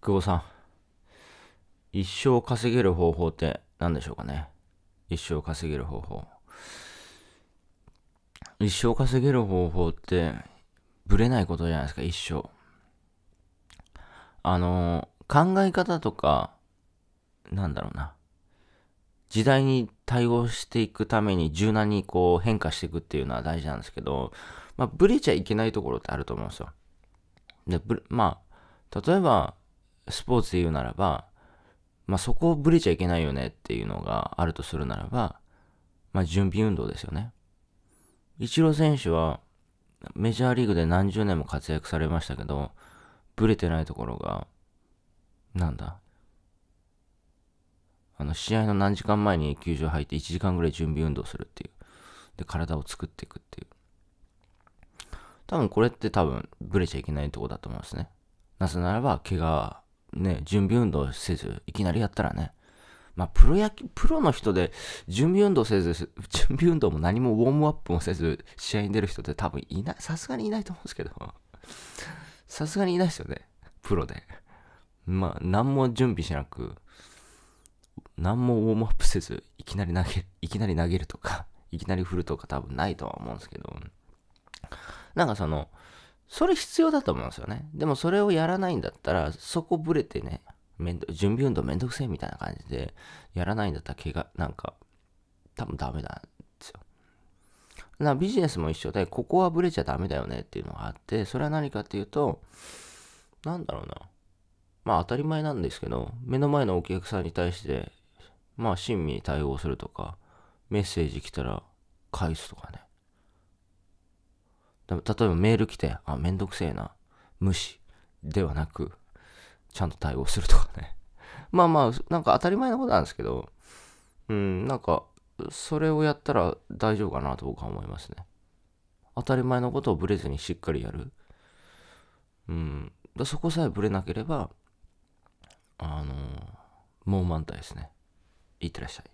久保さん。一生稼げる方法って何でしょうかね。一生稼げる方法。一生稼げる方法って、ぶれないことじゃないですか、一生。あの、考え方とか、なんだろうな。時代に対応していくために柔軟にこう変化していくっていうのは大事なんですけど、まあ、ブレちゃいけないところってあると思うんですよ。で、まあ、例えば、スポーツで言うならば、まあ、そこをぶれちゃいけないよねっていうのがあるとするならば、まあ、準備運動ですよね。イチロー選手はメジャーリーグで何十年も活躍されましたけど、ぶれてないところが、なんだ、あの、試合の何時間前に球場入って1時間ぐらい準備運動するっていう。で、体を作っていくっていう。多分これって多分ブレちゃいけないとこだと思いますね。なぜならば、怪我ね、準備運動せず、いきなりやったらね、まあ、プロ野球、プロの人で準備運動せず、準備運動も何もウォームアップもせず、試合に出る人って多分いない、さすがにいないと思うんですけど、さすがにいないですよね、プロで。まあ、何も準備しなく、何もウォームアップせず、いきなり投げ、いきなり投げるとか、いきなり振るとか多分ないとは思うんですけど、なんかその、それ必要だと思うんですよね。でもそれをやらないんだったら、そこぶれてね、めんど準備運動めんどくせえみたいな感じで、やらないんだったら怪我、なんか、多分ダメなんですよ。なビジネスも一緒で、ここはブレちゃダメだよねっていうのがあって、それは何かっていうと、なんだろうな。まあ当たり前なんですけど、目の前のお客さんに対して、まあ親身に対応するとか、メッセージ来たら返すとかね。例えばメール来て、あ、めんどくせえな。無視。ではなく、ちゃんと対応するとかね。まあまあ、なんか当たり前のことなんですけど、うん、なんか、それをやったら大丈夫かなと僕は思いますね。当たり前のことをブレずにしっかりやる。うん。だそこさえブレなければ、あのー、もう満タですね。いってらっしゃい。